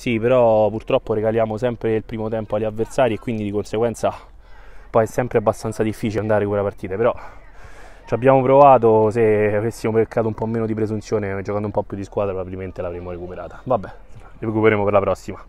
Sì, però purtroppo regaliamo sempre il primo tempo agli avversari e quindi di conseguenza poi è sempre abbastanza difficile andare quella partita, però ci abbiamo provato, se avessimo peccato un po' meno di presunzione, giocando un po' più di squadra probabilmente l'avremmo recuperata. Vabbè, recupereremo per la prossima.